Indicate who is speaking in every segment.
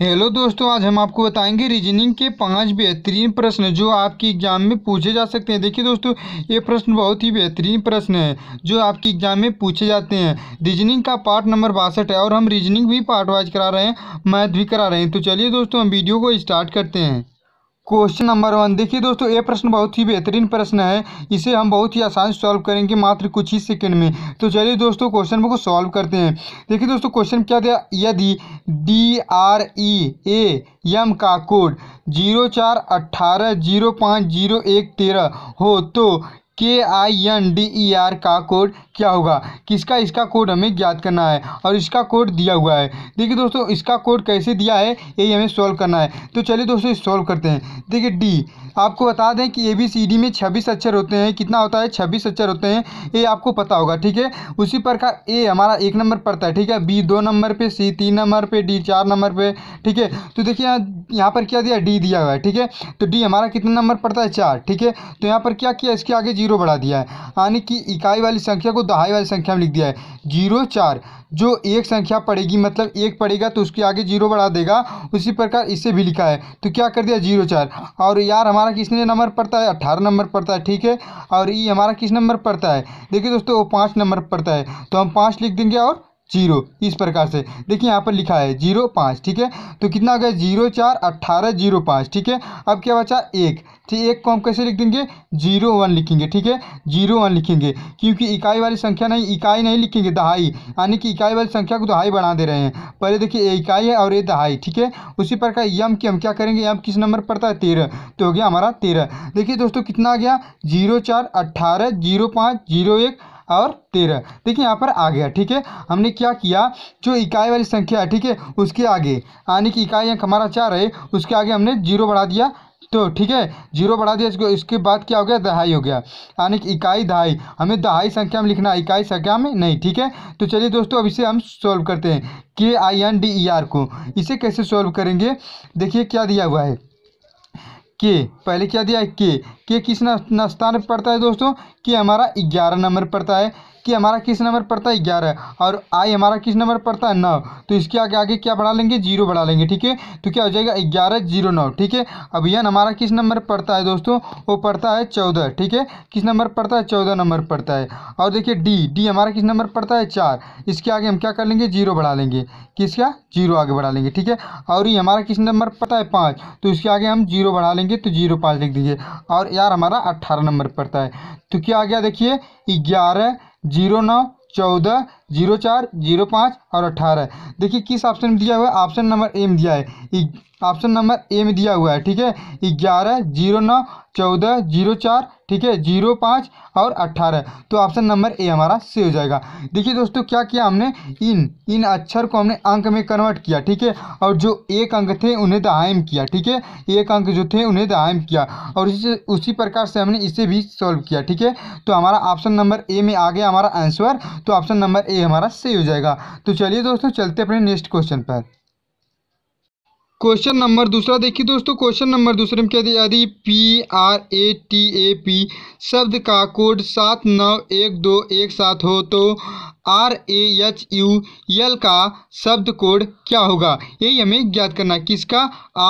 Speaker 1: hello दोस्तों आज हम आपको बताएंगे रीजनिंग के पांच बेहतरीन प्रश्न जो आपकी एग्जाम में पूछे जा सकते हैं देखिए दोस्तों ये प्रश्न बहुत ही बेहतरीन प्रश्न है जो आपकी एग्जाम में पूछे जाते हैं रीजनिंग का पार्ट नंबर बासठ है और हम रीजनिंग भी पार्ट वाइज करा रहे हैं मैथ भी करा रहे हैं तो चलिए दोस्तों हम वीडियो को स्टार्ट करते हैं क्वेश्चन नंबर वन देखिए दोस्तों ये प्रश्न बहुत ही बेहतरीन प्रश्न है इसे हम बहुत ही आसान से सॉल्व करेंगे मात्र कुछ ही सेकंड में तो चलिए दोस्तों क्वेश्चन को सॉल्व करते हैं देखिए दोस्तों क्वेश्चन क्या दिया यदि D R E A M का कोड जीरो चार अट्ठारह जीरो पाँच जीरो एक तेरह हो तो K I N D E R का कोड क्या होगा किसका इसका कोड हमें ज्ञात करना है और इसका कोड दिया हुआ है देखिए दोस्तों इसका कोड कैसे दिया है यही हमें सॉल्व करना है तो चलिए दोस्तों सॉल्व करते हैं देखिए डी आपको बता दें कि ए बी सी डी में छब्बीस अक्षर होते हैं कितना होता है छब्बीस अक्षर होते हैं ये आपको पता होगा ठीक है उसी प्रकार ए हमारा एक नंबर पड़ता है ठीक है बी दो नंबर पर सी तीन नंबर पर डी चार नंबर पर ठीक है तो देखिए यहाँ पर क्या दिया डी दिया हुआ है ठीक है तो डी हमारा कितना नंबर पड़ता है चार ठीक है तो यहाँ पर क्या किया इसके आगे जीरो बढ़ा दिया है यानी कि इकाई वाली संख्या को दहाई वाली संख्या में लिख दिया है जीरो चार जो एक संख्या पड़ेगी मतलब एक पड़ेगा तो उसके आगे जीरो बढ़ा देगा उसी प्रकार इसे भी लिखा है तो क्या कर दिया जीरो चार और यार हमारा हमारा किसने नंबर पड़ता है अट्ठारह नंबर पड़ता है ठीक है और ई हमारा किस नंबर पड़ता है देखिए दोस्तों वो पाँच नंबर पड़ता है तो हम पाँच लिख देंगे और जीरो इस प्रकार से देखिए यहाँ पर लिखा है जीरो पाँच ठीक है तो कितना हो गया जीरो चार अट्ठारह जीरो पाँच ठीक है अब क्या बचा एक ठीक तो एक को हम कैसे लिख देंगे जीरो वन लिखेंगे ठीक है जीरो वन लिखेंगे क्योंकि इकाई वाली संख्या नहीं इकाई नहीं लिखेंगे दहाई यानी कि इकाई वाली संख्या को दहाई बढ़ा दे रहे हैं पहले देखिए ये इकाई है और ये दहाई ठीक है उसी प्रकार यम की हम क्या करेंगे यम किस नंबर पड़ता है तेरह तो हो गया हमारा तेरह देखिए दोस्तों कितना आ गया जीरो चार अट्ठारह जीरो पाँच जीरो एक और तेरह देखिए यहाँ पर आ गया ठीक है हमने क्या किया जो इकाई वाली संख्या है ठीक है उसके आगे यानी कि इकाई अंक हमारा चार है उसके आगे हमने जीरो बढ़ा दिया तो ठीक है जीरो बढ़ा दिया इसको इसके बाद क्या हो गया दहाई हो गया यानी कि इकाई दहाई हमें दहाई संख्या में लिखना है इकाई संख्या में नहीं ठीक है तो चलिए दोस्तों अब इसे हम सॉल्व करते हैं K I N D E R को इसे कैसे सॉल्व करेंगे देखिए क्या दिया हुआ है के पहले क्या दिया है के के किस स्थान पर पड़ता है दोस्तों के हमारा ग्यारह नंबर पड़ता है कि हमारा किस नंबर पड़ता है ग्यारह और आई हमारा किस नंबर पड़ता है नौ तो इसके आगे आगे क्या बढ़ा लेंगे जीरो बढ़ा लेंगे ठीक है तो क्या हो जाएगा ग्यारह जीरो नौ ठीक है अब यह हमारा किस नंबर पड़ता है दोस्तों वो पड़ता है चौदह ठीक है किस नंबर पड़ता है चौदह नंबर पड़ता है और देखिए डी डी हमारा किस नंबर पड़ता है चार इसके आगे हम क्या कर लेंगे जीरो बढ़ा लेंगे किसका जीरो आगे बढ़ा लेंगे ठीक है और ये हमारा किस नंबर पड़ता है पाँच तो इसके आगे हम जीरो बढ़ा लेंगे तो जीरो पाँच लिख दीजिए और यार हमारा अट्ठारह नंबर पड़ता है तो क्या आ गया देखिए ग्यारह जीरो नौ चौदह जीरो चार जीरो पाँच और अट्ठारह देखिए किस ऑप्शन में दिया हुआ है ऑप्शन नंबर ए में दिया है ऑप्शन नंबर ए में दिया हुआ है ठीक है ग्यारह जीरो नौ चौदह जीरो चार ठीक है जीरो पाँच और अट्ठारह तो ऑप्शन नंबर ए हमारा सी हो जाएगा देखिए दोस्तों क्या किया हमने इन इन अक्षर को हमने अंक में कन्वर्ट किया ठीक है और जो एक अंक थे उन्हें दहायम किया ठीक है एक अंक जो थे उन्हें दहायम किया और इसी उसी प्रकार से हमने इसे भी सॉल्व किया ठीक है तो हमारा ऑप्शन नंबर ए में आ गया हमारा आंसर तो ऑप्शन नंबर ए हमारा सही हो जाएगा तो चलिए दोस्तों चलते अपने नेक्स्ट क्वेश्चन पर क्वेश्चन नंबर दूसरा देखिए दोस्तों क्वेश्चन नंबर दूसरे में क्या दिया यदि P R A T A P शब्द का कोड सात नौ एक दो एक सात हो तो R A H U L का शब्द कोड क्या होगा यही हमें ज्ञात करना है किसका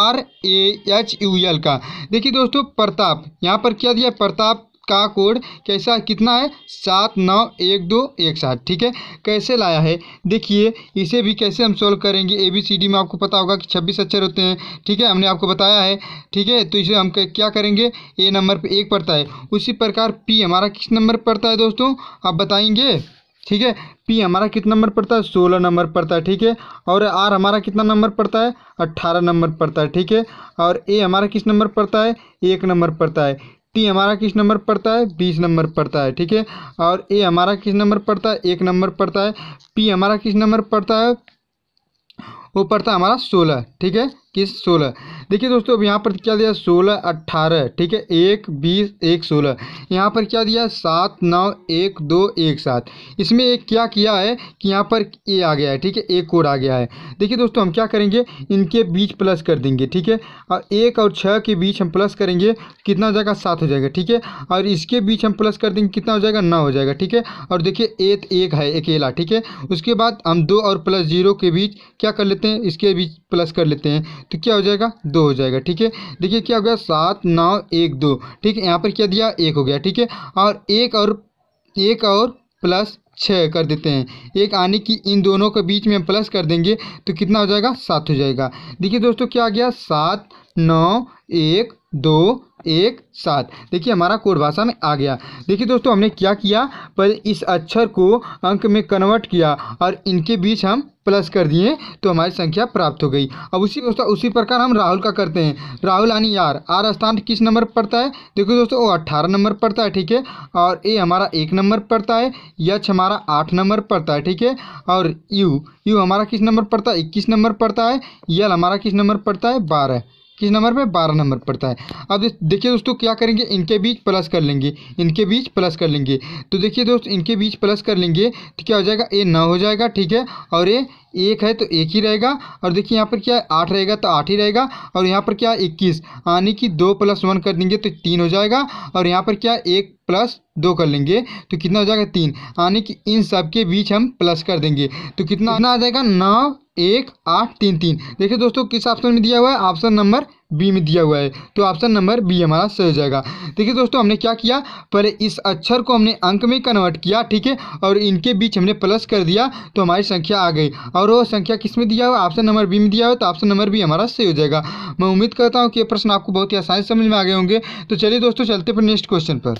Speaker 1: R A H U L का देखिए दोस्तों प्रताप यहाँ पर क्या दिया प्रताप का कोड कैसा कितना है सात नौ एक दो एक सात ठीक है कैसे लाया है देखिए इसे भी कैसे हम सोल्व करेंगे ए बी सी डी में आपको पता होगा कि छब्बीस अक्षर होते हैं ठीक है हमने आपको बताया है ठीक है तो इसे हम क्या करेंगे ए नंबर पर एक पड़ता है उसी प्रकार पी हमारा किस नंबर पड़ता है दोस्तों आप बताएंगे ठीक है पी हमारा कितना नंबर पड़ता है सोलह नंबर पड़ता है ठीक है और आर हमारा कितना नंबर पड़ता है अट्ठारह नंबर पड़ता है ठीक है और ए हमारा किस नंबर पड़ता है एक नंबर पड़ता है टी हमारा किस नंबर पड़ता है बीस नंबर पड़ता है ठीक है और ए हमारा किस नंबर पड़ता है एक नंबर पड़ता है पी हमारा किस नंबर पड़ता है वो पड़ता है हमारा सोलह ठीक है किस सोलह देखिए दोस्तों अब यहाँ पर क्या दिया सोलह अट्ठारह ठीक है एक बीस एक सोलह यहाँ पर क्या दिया सात नौ एक दो एक सात इसमें एक क्या किया है कि यहाँ पर ए आ गया है ठीक है एक कोड आ गया है देखिए दोस्तों हम क्या करेंगे इनके बीच प्लस कर देंगे ठीक है और एक और छः के बीच हम प्लस करेंगे कितना हो जाएगा सात हो जाएगा ठीक है और इसके बीच हम प्लस कर देंगे कितना हो जाएगा नौ हो जाएगा ठीक है और देखिए एक तो एक है अकेला ठीक है उसके बाद हम दो और प्लस जीरो के बीच क्या कर लेते हैं इसके बीच प्लस कर लेते हैं तो क्या हो जाएगा दो हो जाएगा ठीक है देखिए क्या हो गया सात नौ एक दो ठीक है यहाँ पर क्या दिया एक हो गया ठीक है और एक और एक और प्लस छः कर देते हैं एक आने की इन दोनों के बीच में प्लस कर देंगे तो कितना हो जाएगा सात हो जाएगा देखिए दोस्तों क्या आ गया सात नौ एक दो एक सात देखिए हमारा कोड भाषा में आ गया देखिए दोस्तों हमने क्या किया पर इस अक्षर को अंक में कन्वर्ट किया और इनके बीच हम प्लस कर दिए तो हमारी संख्या प्राप्त हो गई अब उसी दोस्तों उसी प्रकार हम राहुल का करते हैं राहुल यानी यार आर स्थान किस नंबर पड़ता है देखो दोस्तों वो अट्ठारह नंबर पड़ता है ठीक है और ए हमारा एक नंबर पड़ता है यच हमारा आठ नंबर पड़ता है ठीक है और यू यू हमारा किस नंबर पड़ता है इक्कीस नंबर पड़ता है यल हमारा किस नंबर पड़ता है बारह किस नंबर पर बारह नंबर पड़ता है अब देखिए दोस्तों क्या करेंगे इनके बीच प्लस कर लेंगे इनके बीच प्लस कर लेंगे तो देखिए दोस्त इनके बीच प्लस कर लेंगे तो क्या हो जाएगा ए नौ हो जाएगा ठीक है और ए एक है तो एक ही रहेगा और देखिए यहाँ पर क्या है आठ रहेगा तो आठ ही रहेगा और यहाँ पर क्या इक्कीस यानी कि दो प्लस वन कर देंगे तो तीन हो जाएगा और यहाँ पर क्या एक प्लस दो कर लेंगे तो कितना हो जाएगा तीन यानी कि इन सब के बीच हम प्लस कर देंगे तो कितना आ जाएगा नौ एक आठ तीन तीन देखिए दोस्तों किस ऑप्शन में दिया हुआ है ऑप्शन नंबर बी में दिया हुआ है तो ऑप्शन नंबर बी हमारा सही हो जाएगा देखिए दोस्तों हमने क्या किया पहले इस अक्षर को हमने अंक में कन्वर्ट किया ठीक है और इनके बीच हमने प्लस कर दिया तो हमारी संख्या आ गई और वो संख्या किस में दिया हुआ ऑप्शन नंबर बी में दिया हुआ तो ऑप्शन नंबर बी हमारा सही हो जाएगा मैं उम्मीद करता हूँ कि ये प्रश्न आपको बहुत ही आसानी समझ में आ गए होंगे तो चलिए दोस्तों चलते फिर नेक्स्ट क्वेश्चन पर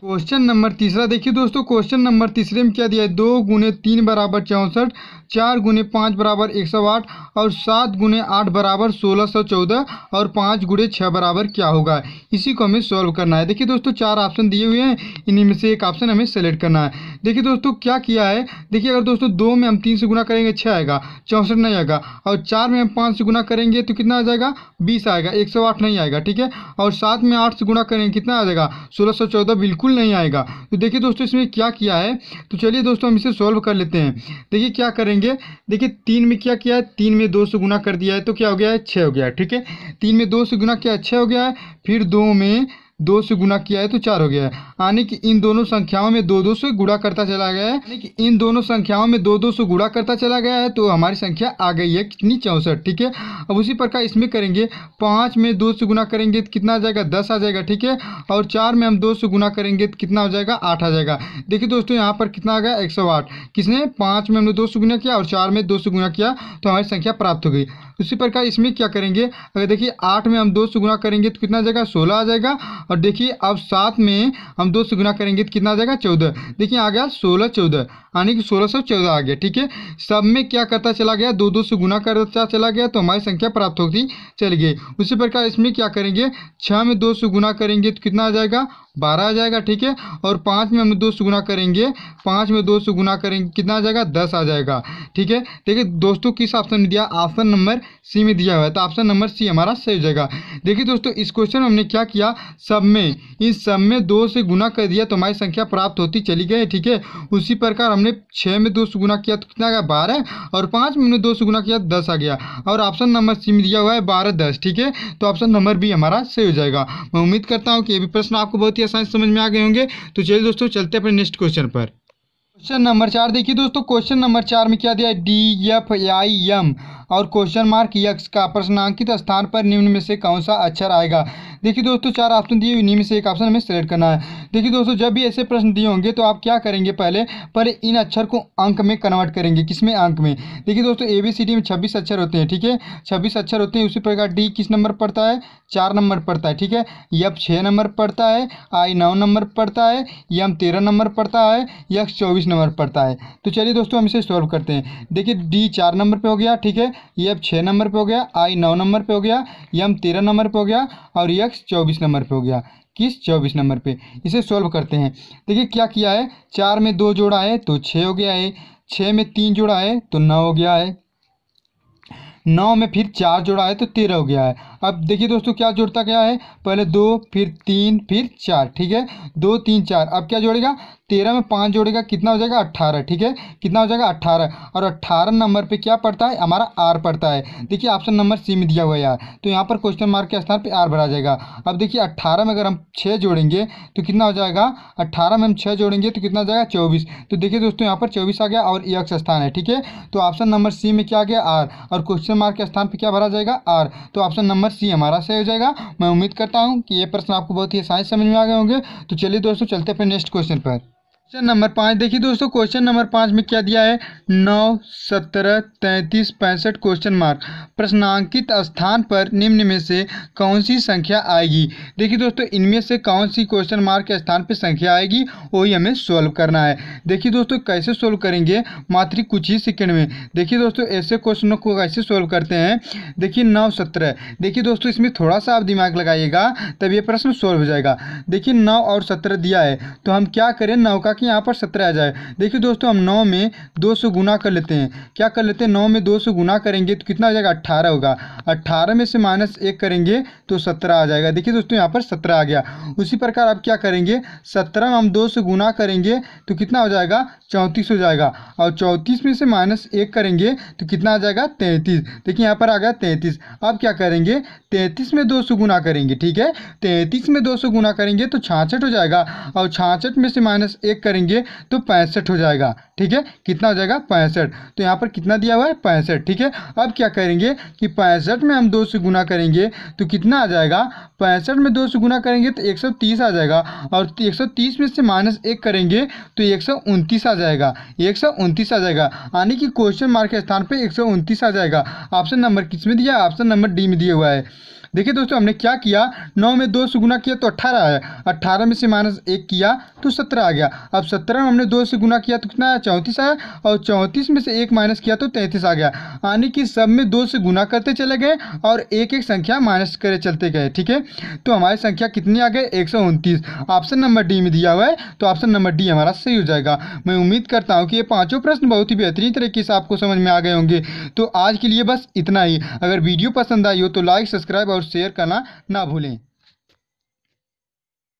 Speaker 1: क्वेश्चन नंबर तीसरा देखिए दोस्तों क्वेश्चन नंबर तीसरे में क्या दिया है दो गुने तीन बराबर चौंसठ चार गुने पाँच बराबर एक सौ आठ और सात गुने आठ बराबर सोलह सौ चौदह और पाँच गुने छः बराबर क्या होगा इसी को हमें सॉल्व करना है देखिए दोस्तों चार ऑप्शन दिए हुए हैं इन्हीं में से एक ऑप्शन हमें सेलेक्ट करना है देखिए दोस्तों क्या किया है देखिए अगर दोस्तों दो में हम तीन से गुना करेंगे छः आएगा चौंसठ नहीं आएगा और चार में हम पाँच से गुना करेंगे तो कितना आ जाएगा बीस आएगा एक सौ आठ नहीं आएगा ठीक है और सात में आठ से गुना करेंगे कितना आ जाएगा सोलह सौ चौदह बिल्कुल नहीं आएगा तो देखिए दोस्तों इसमें क्या किया है तो चलिए दोस्तों हम इसे सॉल्व कर लेते हैं देखिए क्या करेंगे देखिए तीन में क्या किया है तीन में दो से गुना कर दिया है तो क्या हो गया है छः हो गया है ठीक है तीन में दो से गुना किया छः हो गया है फिर दो में दो से गुना किया है तो चार हो गया है यानी कि इन दोनों संख्याओं में दो दो से गुड़ा करता चला गया है यानी कि इन दोनों संख्याओं में दो दो से गुड़ा करता चला गया है तो हमारी संख्या आ गई है कितनी चौंसठ ठीक है अब उसी प्रकार इसमें करेंगे पाँच में दो से गुना करेंगे तो कितना आ जाएगा दस आ जाएगा ठीक है और चार में हम दो से गुना करेंगे तो कितना हो जाएगा आठ आ जाएगा देखिए दोस्तों यहाँ पर कितना आ गया एक सौ आठ किसने पाँच में हमने दो से गुना किया और चार में दो से गुना किया तो हमारी संख्या प्राप्त हो गई उसी प्रकार इसमें क्या करेंगे अगर देखिए आठ में हम दो से गुना करेंगे तो कितना आ जाएगा सोलह आ जाएगा और देखिए अब सात में हम दो से गुना करेंगे तो कितना आ जाएगा चौदह देखिए आ गया सोलह चौदह यानी कि सोलह सौ चौदह आ गया ठीक है सब में क्या करता चला गया दो दो से गुना करता चला गया तो हमारी संख्या प्राप्त होती चली गई उसी प्रकार इसमें क्या करेंगे छः में दो से गुना करेंगे तो कितना आ जाएगा बारह आ जाएगा ठीक है और पाँच में हम दो से गुना करेंगे पाँच में दो से गुना करेंगे कितना आ जाएगा दस आ जाएगा ठीक है देखिए दोस्तों किस ऑप्शन में दिया ऑप्शन नंबर सी में दिया हुआ है तो ऑप्शन नंबर सी हमारा सही हो जाएगा देखिए दोस्तों इस क्वेश्चन में हमने क्या किया सब में इस सब में दो से गुना कर दिया तो हमारी संख्या प्राप्त होती चली गई ठीक है उसी प्रकार हमने हमने छः में दो से गुना किया तो कितना आ गया बारह और पाँच में दो से गुना किया तो दस आ गया और ऑप्शन नंबर सी में दिया हुआ है बारह दस ठीक है तो ऑप्शन नंबर भी हमारा सही हो जाएगा मैं उम्मीद करता हूँ कि ये भी प्रश्न आपको बहुत ही आसानी समझ में आ गए होंगे तो चलिए दोस्तों चलते अपने नेक्स्ट क्वेश्चन पर क्वेश्चन नंबर चार देखिए दोस्तों क्वेश्चन नंबर चार में क्या दिया डी एफ आई एम और क्वेश्चन मार्क यक्ष का प्रश्नांकित स्थान पर निम्न में से कौन सा अक्षर आएगा देखिए दोस्तों चार ऑप्शन दिए निम्न से एक ऑप्शन हमें सेलेक्ट करना है देखिए दोस्तों जब भी ऐसे प्रश्न दिए होंगे तो आप क्या करेंगे पहले पर इन अक्षर को अंक में कन्वर्ट करेंगे किसमें अंक में देखिए दोस्तों ए बी सी डी में छब्बीस अक्षर होते हैं ठीक है छब्बीस अक्षर होते हैं उसी प्रकार डी किस नंबर पड़ता है चार नंबर पड़ता है ठीक है यफ छः नंबर पड़ता है आई नौ नंबर पड़ता है यम तेरह नंबर पड़ता है यक्स चौबीस नंबर पड़ता है तो चलिए दोस्तों हम इसे सॉल्व करते हैं देखिए डी चार नंबर पर हो गया ठीक है ये अब छः नंबर पे हो गया आई नौ नंबर पे हो गया यम तेरह नंबर पे हो गया और यक्स चौबीस नंबर पे हो गया किस चौबीस नंबर पे इसे सॉल्व करते हैं देखिए क्या किया है चार में दो जोड़ा है तो छः हो गया है छः में तीन जोड़ा है तो नौ हो गया है नौ में फिर चार जोड़ा है तो तेरह हो गया है अब देखिए दोस्तों क्या जोड़ता गया है पहले दो फिर तीन फिर चार ठीक है दो तीन चार अब क्या जोड़ेगा तेरह में पाँच जोड़ेगा कितना हो जाएगा अट्ठारह ठीक है कितना हो जाएगा अट्ठारह और अट्ठारह नंबर पे क्या पड़ता है हमारा आर पड़ता है देखिए ऑप्शन नंबर सी में दिया हुआ है यार तो यहाँ पर क्वेश्चन मार्क के स्थान पे आर भरा जाएगा अब देखिए अट्ठारह में अगर हम छः जोड़ेंगे तो कितना हो जाएगा अट्ठारह में हम छः जोड़ेंगे तो कितना हो जाएगा चौबीस तो देखिए दोस्तों यहाँ पर चौबीस आ गया और एक स्थान है ठीक है तो ऑप्शन नंबर सी में क्या आ गया आर और क्वेश्चन क्वेश्चन मार्क के स्थान पर क्या भरा जाएगा आर तो ऑप्शन नंबर सी हमारा सही हो जाएगा मैं उम्मीद करता हूँ कि ये प्रश्न आपको बहुत ही आसानी समझ में आ गए होंगे तो चलिए दोस्तों चलते अपने नेक्स्ट क्वेश्चन पर क्वेश्चन नंबर पाँच देखिए दोस्तों क्वेश्चन नंबर पाँच में क्या दिया है नौ सत्रह तैंतीस पैंसठ क्वेश्चन मार्क प्रश्नांकित स्थान पर निम्न में से कौन सी संख्या आएगी देखिए दोस्तों इनमें से कौन सी क्वेश्चन मार्क के स्थान पर संख्या आएगी वही हमें सोल्व करना है देखिए दोस्तों कैसे सोल्व करेंगे मात्र कुछ ही सेकेंड में देखिए दोस्तों ऐसे क्वेश्चनों को कैसे सोल्व करते हैं देखिए नौ सत्रह देखिए दोस्तों इसमें थोड़ा सा आप दिमाग लगाइएगा तब ये प्रश्न सोल्व हो जाएगा देखिए नौ और सत्रह दिया है तो हम क्या करें नौ का ताकि यहाँ पर सत्रह आ जाए देखिए दोस्तों हम नौ में दो सौ गुना कर लेते हैं क्या कर लेते हैं नौ में दो सौ गुना करेंगे तो कितना आ जाएगा अट्ठारह होगा अट्ठारह में से माइनस एक करेंगे तो सत्रह आ जाएगा देखिए दोस्तों यहाँ पर सत्रह आ गया उसी प्रकार आप क्या करेंगे सत्रह में हम दो सौ गुना करेंगे तो कितना हो जाएगा चौंतीस हो जाएगा और चौंतीस में से माइनस एक करेंगे तो कितना आ जाएगा तैंतीस देखिए यहाँ पर आ गया तैंतीस अब क्या करेंगे तैंतीस में दो सौ गुना करेंगे ठीक है तैंतीस में दो सौ गुना करेंगे तो छाछठ हो जाएगा और छाछठ में से माइनस एक करेंगे तो पैंसठ हो जाएगा ठीक है कितना हो जाएगा पैंसठ तो यहाँ पर कितना दिया हुआ है पैंसठ ठीक है अब क्या करेंगे कि पैंसठ में हम दो से गुना करेंगे तो कितना आ जाएगा पैंसठ में दो से गुना करेंगे तो एक आ जाएगा और एक में से माइनस एक करेंगे तो एक आ जाएगा एक आ जाएगा यानी कि क्वेश्चन मार्क के स्थान पर एक आ जाएगा ऑप्शन नंबर किस में दिया ऑप्शन नंबर डी में दिया हुआ है देखिए दोस्तों हमने क्या किया नौ में दो से गुना किया तो अट्ठारह आया अट्ठारह में से माइनस एक किया तो सत्रह आ गया अब सत्रह में हमने दो से गुना किया तो कितना आया चौंतीस आया और चौंतीस में से एक माइनस किया तो तैंतीस आ गया यानी कि सब में दो से गुना करते चले गए और एक एक संख्या माइनस करे चलते गए ठीक है तो हमारी संख्या कितनी आ गई एक ऑप्शन नंबर डी में दिया हुआ है तो ऑप्शन नंबर डी हमारा सही हो जाएगा मैं उम्मीद करता हूँ कि ये पाँचों प्रश्न बहुत ही बेहतरीन तरीके से आपको समझ में आ गए होंगे तो आज के लिए बस इतना ही अगर वीडियो पसंद आई हो तो लाइक सब्सक्राइब और शेयर करना ना भूलें